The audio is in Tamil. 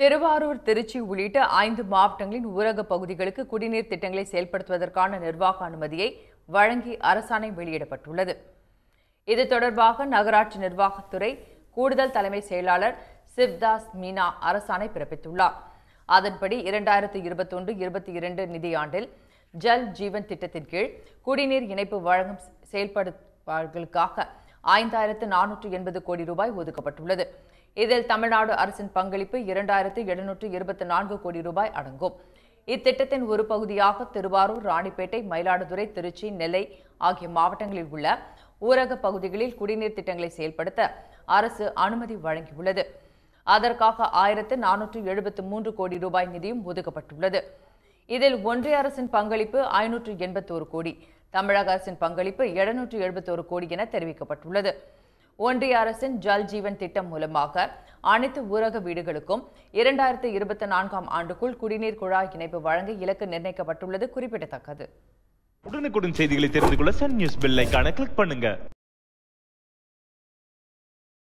திருவாரூர் திருச்சி உள்ளிட்ட ஐந்து மாவட்டங்களின் ஊரக பகுதிகளுக்கு குடிநீர் திட்டங்களை செயல்படுத்துவதற்கான நிர்வாக அனுமதியை வழங்கி அரசாணை வெளியிடப்பட்டுள்ளது இது தொடர்பாக நகராட்சி நிர்வாகத்துறை கூடுதல் தலைமை செயலாளர் சிவ்தாஸ் மீனா அரசாணை பிறப்பித்துள்ளார் அதன்படி இரண்டாயிரத்தி இருபத்தொன்று இருபத்தி இரண்டு நிதியாண்டில் ஜல் ஜீவன் திட்டத்தின் கீழ் குடிநீர் இணைப்பு வழங்கும் செயல்படுவார்களுக்காக ஐந்தாயிரத்து நானூற்று எண்பது கோடி ரூபாய் ஒதுக்கப்பட்டுள்ளது இதில் தமிழ்நாடு அரசின் பங்களிப்பு இரண்டாயிரத்து எழுநூற்று இருபத்தி நான்கு கோடி ரூபாய் அடங்கும் இத்திட்டத்தின் ஒரு பகுதியாக திருவாரூர் ராணிப்பேட்டை மயிலாடுதுறை திருச்சி நெல்லை ஆகிய மாவட்டங்களில் உள்ள ஊரக பகுதிகளில் குடிநீர் திட்டங்களை செயல்படுத்த அரசு அனுமதி வழங்கியுள்ளது அதற்காக ஆயிரத்து நானூற்று எழுபத்து மூன்று கோடி ரூபாய் நிதியும் ஒதுக்கப்பட்டுள்ளது இதில் ஒன்றிய அரசின் பங்களிப்பு ஐநூற்று எண்பத்தோரு கோடி தமிழக அரசின் பங்களிப்பு எழுநூற்று எழுபத்தோரு கோடி என தெரிவிக்கப்பட்டுள்ளது ஒன்றிய அரசின் ஜல் ஜீவன் திட்டம் மூலமாக அனைத்து ஊரக வீடுகளுக்கும் இரண்டாயிரத்தி இருபத்தி நான்காம் ஆண்டுக்குள் குடிநீர் குழாய் இணைப்பு வழங்க இலக்கு நிர்ணயிக்கப்பட்டுள்ளது குறிப்பிடத்தக்கது உடனுக்குடன் செய்திகளை தெரிந்து கொள்ள சன் நியூஸ் பெல் ஐக்கான கிளிக் பண்ணுங்க